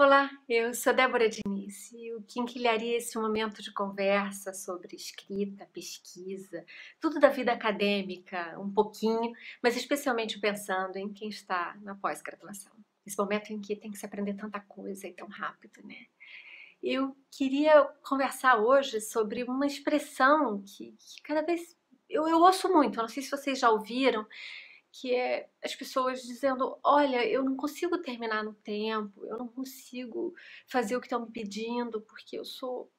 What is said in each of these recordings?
Olá, eu sou Débora Diniz e o que esse momento de conversa sobre escrita, pesquisa, tudo da vida acadêmica, um pouquinho, mas especialmente pensando em quem está na pós-graduação. Esse momento em que tem que se aprender tanta coisa e tão rápido, né? Eu queria conversar hoje sobre uma expressão que, que cada vez eu, eu ouço muito, eu não sei se vocês já ouviram, que é as pessoas dizendo: Olha, eu não consigo terminar no tempo, eu não consigo fazer o que estão me pedindo, porque eu sou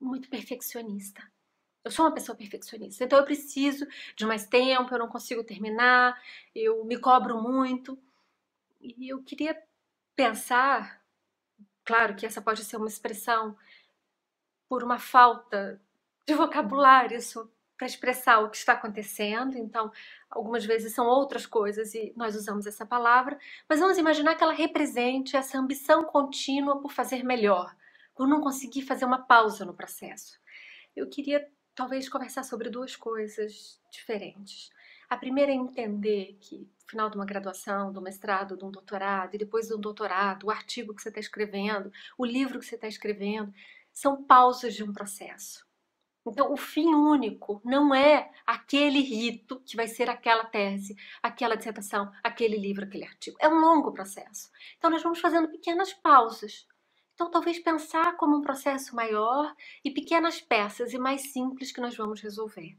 muito perfeccionista. Eu sou uma pessoa perfeccionista, então eu preciso de mais tempo, eu não consigo terminar, eu me cobro muito. E eu queria pensar, claro que essa pode ser uma expressão por uma falta de vocabulário sobre para expressar o que está acontecendo, então algumas vezes são outras coisas e nós usamos essa palavra, mas vamos imaginar que ela represente essa ambição contínua por fazer melhor, por não conseguir fazer uma pausa no processo. Eu queria talvez conversar sobre duas coisas diferentes. A primeira é entender que no final de uma graduação, de um mestrado, de um doutorado, e depois de um doutorado, o artigo que você está escrevendo, o livro que você está escrevendo, são pausas de um processo. Então, o fim único não é aquele rito que vai ser aquela tese, aquela dissertação, aquele livro, aquele artigo. É um longo processo. Então, nós vamos fazendo pequenas pausas. Então, talvez pensar como um processo maior e pequenas peças e mais simples que nós vamos resolver.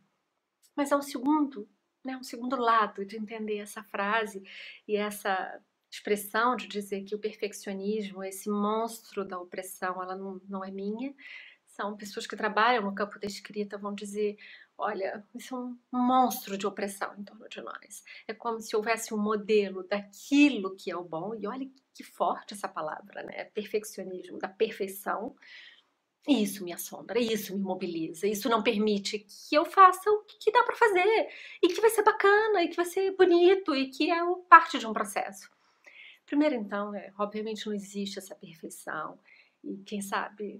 Mas é um segundo, né, um segundo lado de entender essa frase e essa expressão de dizer que o perfeccionismo, esse monstro da opressão, ela não, não é minha, Pessoas que trabalham no campo da escrita vão dizer: olha, isso é um monstro de opressão em torno de nós. É como se houvesse um modelo daquilo que é o bom, e olha que forte essa palavra, né? Perfeccionismo, da perfeição. E isso me assombra, isso me mobiliza, isso não permite que eu faça o que dá para fazer, e que vai ser bacana, e que vai ser bonito, e que é parte de um processo. Primeiro, então, é, obviamente não existe essa perfeição, e quem sabe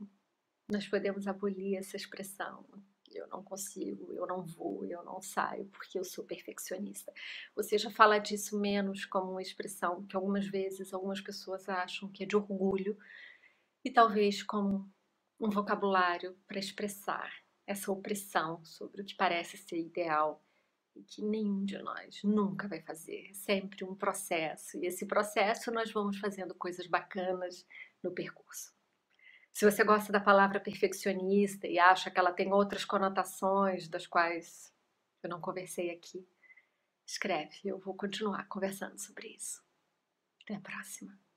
nós podemos abolir essa expressão. Eu não consigo, eu não vou, eu não saio porque eu sou perfeccionista. Ou seja, fala disso menos como uma expressão que algumas vezes algumas pessoas acham que é de orgulho e talvez como um vocabulário para expressar essa opressão sobre o que parece ser ideal e que nenhum de nós nunca vai fazer. É sempre um processo e esse processo nós vamos fazendo coisas bacanas no percurso. Se você gosta da palavra perfeccionista e acha que ela tem outras conotações das quais eu não conversei aqui, escreve, eu vou continuar conversando sobre isso. Até a próxima.